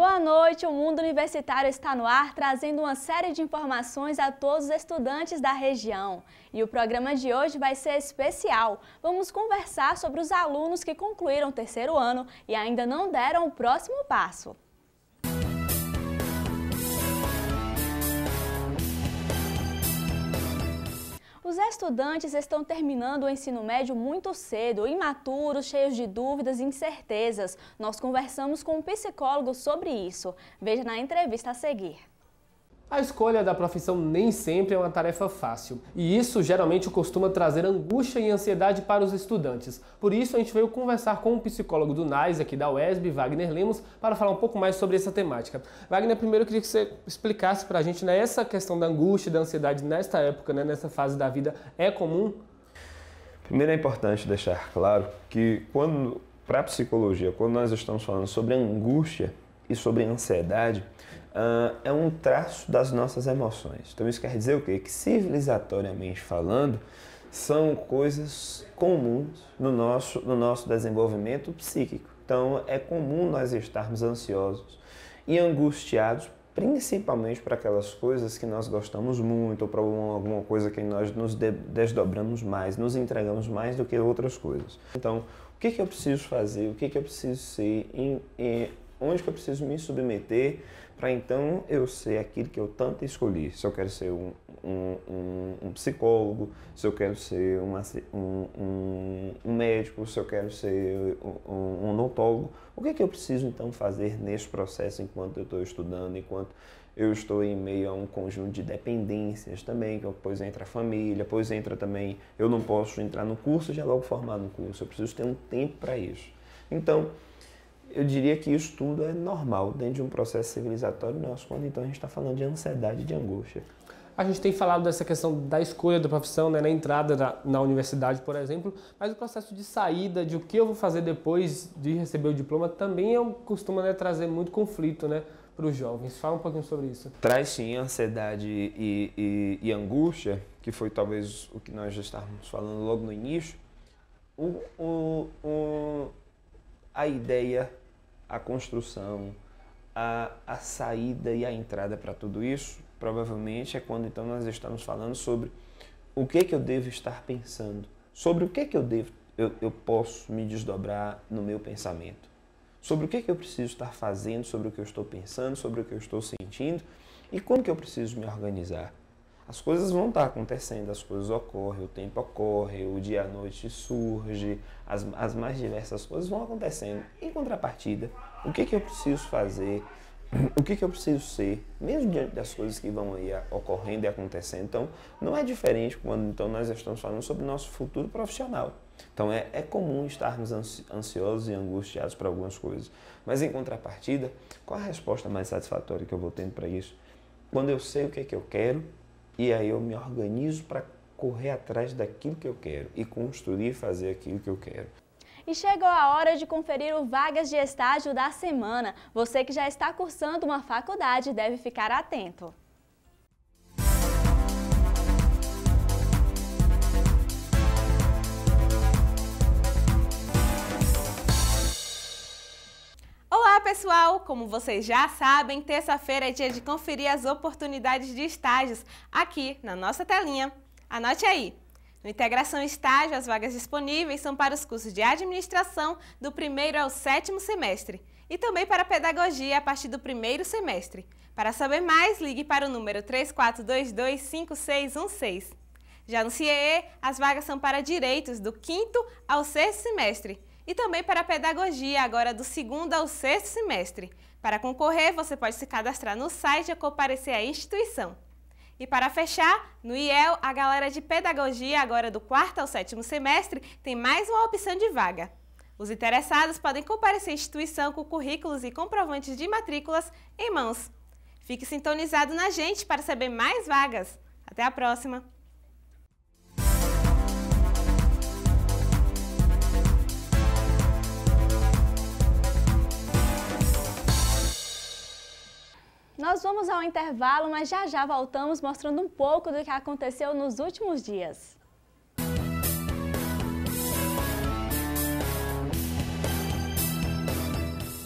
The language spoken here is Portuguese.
Boa noite, o Mundo Universitário está no ar, trazendo uma série de informações a todos os estudantes da região. E o programa de hoje vai ser especial. Vamos conversar sobre os alunos que concluíram o terceiro ano e ainda não deram o próximo passo. estudantes estão terminando o ensino médio muito cedo, imaturos, cheios de dúvidas e incertezas. Nós conversamos com um psicólogo sobre isso. Veja na entrevista a seguir. A escolha da profissão nem sempre é uma tarefa fácil, e isso geralmente costuma trazer angústia e ansiedade para os estudantes. Por isso, a gente veio conversar com o psicólogo do NAIS aqui da UESB, Wagner Lemos, para falar um pouco mais sobre essa temática. Wagner, primeiro eu queria que você explicasse para a gente né, essa questão da angústia e da ansiedade nesta época, né, nessa fase da vida, é comum? Primeiro é importante deixar claro que quando para a psicologia, quando nós estamos falando sobre angústia e sobre ansiedade, uh, é um traço das nossas emoções. Então isso quer dizer o quê? Que civilizatoriamente falando, são coisas comuns no nosso, no nosso desenvolvimento psíquico. Então é comum nós estarmos ansiosos e angustiados principalmente para aquelas coisas que nós gostamos muito ou para alguma coisa que nós nos desdobramos mais, nos entregamos mais do que outras coisas. Então, o que, que eu preciso fazer, o que, que eu preciso ser em, em, onde que eu preciso me submeter para então eu ser aquilo que eu tanto escolhi. Se eu quero ser um, um, um, um psicólogo, se eu quero ser uma, um, médico, se eu quero ser um, odontólogo, o que é que eu preciso então fazer nesse processo enquanto eu estou estudando, enquanto eu estou em meio a um conjunto de dependências também, que depois entra a família, depois entra também, eu não posso entrar no curso já é logo formar no curso, eu preciso ter um tempo para isso. Então, eu diria que isso tudo é normal dentro de um processo civilizatório nosso, quando então a gente está falando de ansiedade, de angústia. A gente tem falado dessa questão da escolha da profissão, né, na entrada na, na, universidade, por exemplo, mas o processo de saída, de o que eu vou fazer depois de receber o diploma, também é um, costuma né, trazer muito conflito né, para os jovens. Fala um pouquinho sobre isso. Traz sim ansiedade e, e, e angústia, que foi talvez o que nós já estávamos falando logo no início. O, o, o a ideia, a construção, a, a saída e a entrada para tudo isso, provavelmente é quando então nós estamos falando sobre o que, que eu devo estar pensando, sobre o que, que eu devo, eu, eu posso me desdobrar no meu pensamento, sobre o que, que eu preciso estar fazendo, sobre o que eu estou pensando, sobre o que eu estou sentindo e como que eu preciso me organizar as coisas vão estar tá acontecendo, as coisas ocorrem, o tempo ocorre, o dia à noite surge, as, as mais diversas coisas vão acontecendo. Em contrapartida, o que, que eu preciso fazer? O que, que eu preciso ser, mesmo diante das coisas que vão aí ocorrendo e acontecendo. Então, não é diferente quando então, nós estamos falando sobre o nosso futuro profissional. Então, é, é comum estarmos ansiosos e angustiados por algumas coisas. Mas, em contrapartida, qual a resposta mais satisfatória que eu vou tendo para isso? Quando eu sei o que, é que eu quero, e aí eu me organizo para correr atrás daquilo que eu quero e construir e fazer aquilo que eu quero. E chegou a hora de conferir o Vagas de Estágio da Semana. Você que já está cursando uma faculdade deve ficar atento. pessoal! Como vocês já sabem, terça-feira é dia de conferir as oportunidades de estágios aqui na nossa telinha. Anote aí! No Integração Estágio, as vagas disponíveis são para os cursos de administração do primeiro ao sétimo semestre e também para pedagogia a partir do primeiro semestre. Para saber mais, ligue para o número 34225616. Já no CIEE, as vagas são para direitos do quinto ao sexto semestre e também para a pedagogia, agora do segundo ao sexto semestre. Para concorrer, você pode se cadastrar no site e comparecer à instituição. E para fechar, no IEL, a galera de pedagogia, agora do quarto ao sétimo semestre, tem mais uma opção de vaga. Os interessados podem comparecer à instituição com currículos e comprovantes de matrículas em mãos. Fique sintonizado na gente para saber mais vagas. Até a próxima! vamos ao intervalo, mas já já voltamos mostrando um pouco do que aconteceu nos últimos dias.